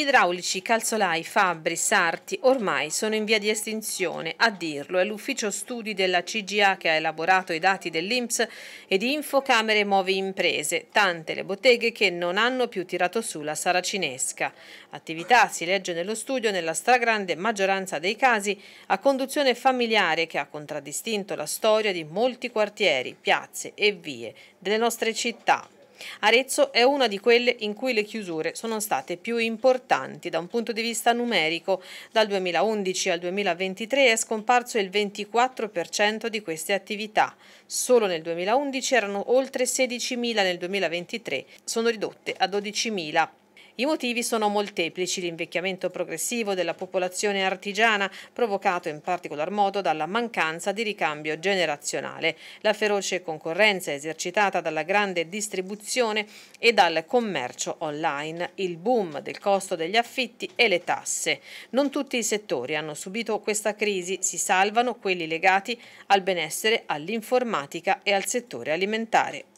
Idraulici, calzolai, fabbri, sarti ormai sono in via di estinzione, a dirlo è l'ufficio studi della CGA che ha elaborato i dati dell'Inps e di Infocamere Movi Imprese, tante le botteghe che non hanno più tirato su la saracinesca. Attività, si legge nello studio, nella stragrande maggioranza dei casi a conduzione familiare che ha contraddistinto la storia di molti quartieri, piazze e vie delle nostre città. Arezzo è una di quelle in cui le chiusure sono state più importanti da un punto di vista numerico. Dal 2011 al 2023 è scomparso il 24% di queste attività. Solo nel 2011 erano oltre 16.000, nel 2023 sono ridotte a 12.000. I motivi sono molteplici, l'invecchiamento progressivo della popolazione artigiana, provocato in particolar modo dalla mancanza di ricambio generazionale, la feroce concorrenza esercitata dalla grande distribuzione e dal commercio online, il boom del costo degli affitti e le tasse. Non tutti i settori hanno subito questa crisi, si salvano quelli legati al benessere, all'informatica e al settore alimentare.